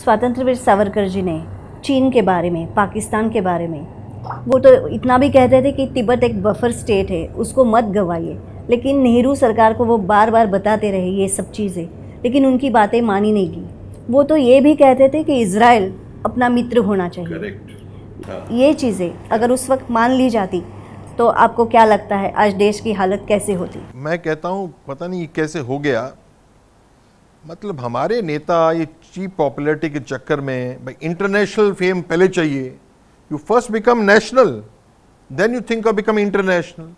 स्वतंत्र वीर सावरकर जी ने चीन के बारे में पाकिस्तान के बारे में वो तो इतना भी कहते थे कि तिब्बत एक बफर स्टेट है उसको मत गवाइए लेकिन नेहरू सरकार को वो बार बार बताते रहे ये सब चीज़ें लेकिन उनकी बातें मानी नहीं गई वो तो ये भी कहते थे कि इसराइल अपना मित्र होना चाहिए हाँ। ये चीज़ें अगर उस वक्त मान ली जाती तो आपको क्या लगता है आज देश की हालत कैसे होती मैं कहता हूँ पता नहीं कैसे हो गया मतलब हमारे नेता ये चीप पॉपुलरिटी के चक्कर में भाई इंटरनेशनल फेम पहले चाहिए you first become national then you think of become international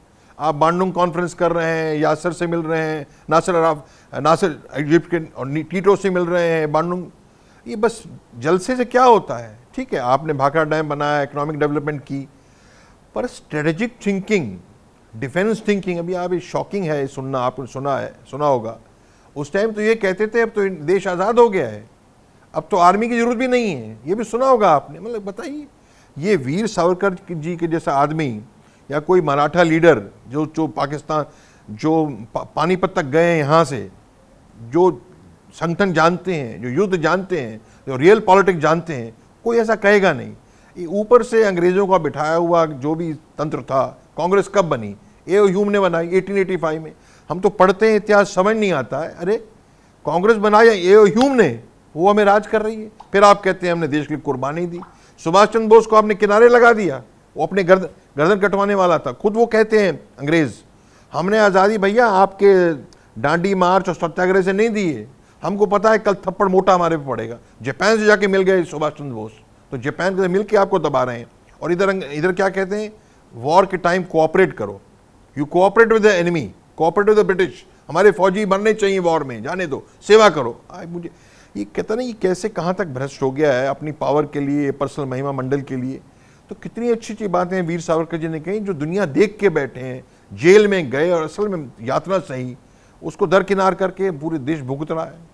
आप बांडुंग कॉन्फ्रेंस कर रहे हैं यासर से मिल रहे हैं नासर अराफ नासर इजिप्ट के और टीटो से मिल रहे हैं बांडुंग ये बस जलसे से क्या होता है ठीक है आपने भाखड़ा डैम बनाया इकोनॉमिक डेवलपमेंट की पर स्ट्रेटेजिक थिंकिंग डिफेंस थिंकिंग अभी आप शॉकिंग है सुनना आपने सुना है सुना होगा उस टाइम तो ये कहते थे अब तो देश आज़ाद हो गया है अब तो आर्मी की ज़रूरत भी नहीं है ये भी सुना होगा आपने मतलब बताइए ये वीर सावरकर जी के जैसा आदमी या कोई मराठा लीडर जो जो पाकिस्तान जो पा, पानीपत तक गए हैं यहाँ से जो संगठन जानते हैं जो युद्ध जानते हैं जो रियल पॉलिटिक्स जानते हैं कोई ऐसा कहेगा नहीं ऊपर से अंग्रेज़ों का बिठाया हुआ जो भी तंत्र था कांग्रेस कब बनी ए ह्यूम ने बनाई 1885 में हम तो पढ़ते हैं इतिहास समझ नहीं आता है अरे कांग्रेस बनाया ए ह्यूम ने वो हमें राज कर रही है फिर आप कहते हैं हमने देश के लिए कुर्बानी दी सुभाष चंद्र बोस को आपने किनारे लगा दिया वो अपने गर्द गर्दन कटवाने वाला था खुद वो कहते हैं अंग्रेज हमने आज़ादी भैया आपके डांडी मार्च और सत्याग्रह से नहीं दिए हमको पता है कल थप्पड़ मोटा हमारे पे पड़ेगा जापान से जाके मिल गए सुभाष चंद्र बोस तो जापान के मिल के आपको दबा रहे हैं और इधर इधर क्या कहते हैं वॉर के टाइम कोऑपरेट करो you cooperate with the enemy cooperative the British हमारे फौजी बनने चाहिए वॉर में जाने दो सेवा करो आए मुझे ये कहता ना ये कैसे कहाँ तक भ्रष्ट हो गया है अपनी पावर के लिए पर्सनल महिमा मंडल के लिए तो कितनी अच्छी अच्छी बातें वीर सावरकर जी ने कही जो दुनिया देख के बैठे हैं जेल में गए और असल में यात्रा सही उसको दरकिनार करके पूरे देश भुगत रहा है